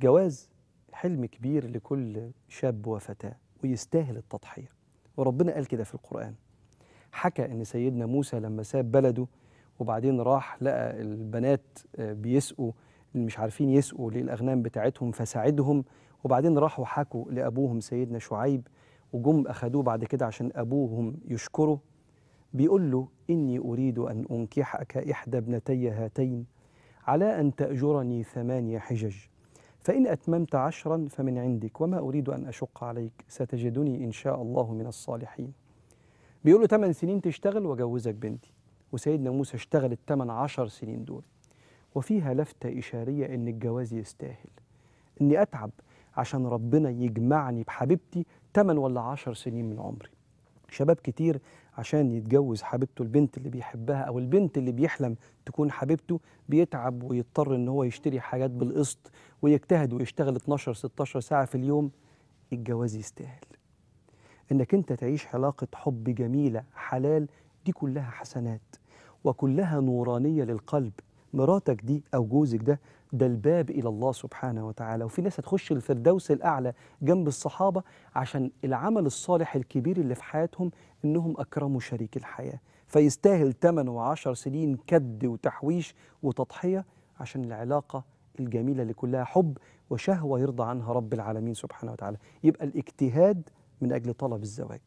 الجواز حلم كبير لكل شاب وفتاة ويستاهل التضحية وربنا قال كده في القرآن حكى أن سيدنا موسى لما ساب بلده وبعدين راح لقى البنات آه، بيسقوا اللي مش عارفين يسقوا للأغنام بتاعتهم فساعدهم وبعدين راحوا حكوا لأبوهم سيدنا شعيب وجم أخدوه بعد كده عشان أبوهم يشكره بيقول له إني أريد أن أنكحك إحدى ابنتي هاتين على أن تأجرني ثمانية حجج فإن أتممت عشرا فمن عندك وما أريد أن أشق عليك ستجدني إن شاء الله من الصالحين بيقول له 8 سنين تشتغل وجوزك بنتي وسيدنا موسى اشتغل الثمان عشر سنين دول وفيها لفتة إشارية إن الجواز يستاهل إني أتعب عشان ربنا يجمعني بحبيبتي 8 ولا عشر سنين من عمري شباب كتير عشان يتجوز حبيبته البنت اللي بيحبها او البنت اللي بيحلم تكون حبيبته بيتعب ويضطر ان هو يشتري حاجات بالقسط ويجتهد ويشتغل 12 16 ساعه في اليوم الجواز يستاهل انك انت تعيش علاقه حب جميله حلال دي كلها حسنات وكلها نورانيه للقلب مراتك دي او جوزك ده ده الباب الى الله سبحانه وتعالى وفي ناس هتخش الفردوس الاعلى جنب الصحابه عشان العمل الصالح الكبير اللي في حياتهم انهم اكرموا شريك الحياه فيستاهل 8 و10 سنين كد وتحويش وتضحيه عشان العلاقه الجميله اللي كلها حب وشهوه يرضى عنها رب العالمين سبحانه وتعالى يبقى الاجتهاد من اجل طلب الزواج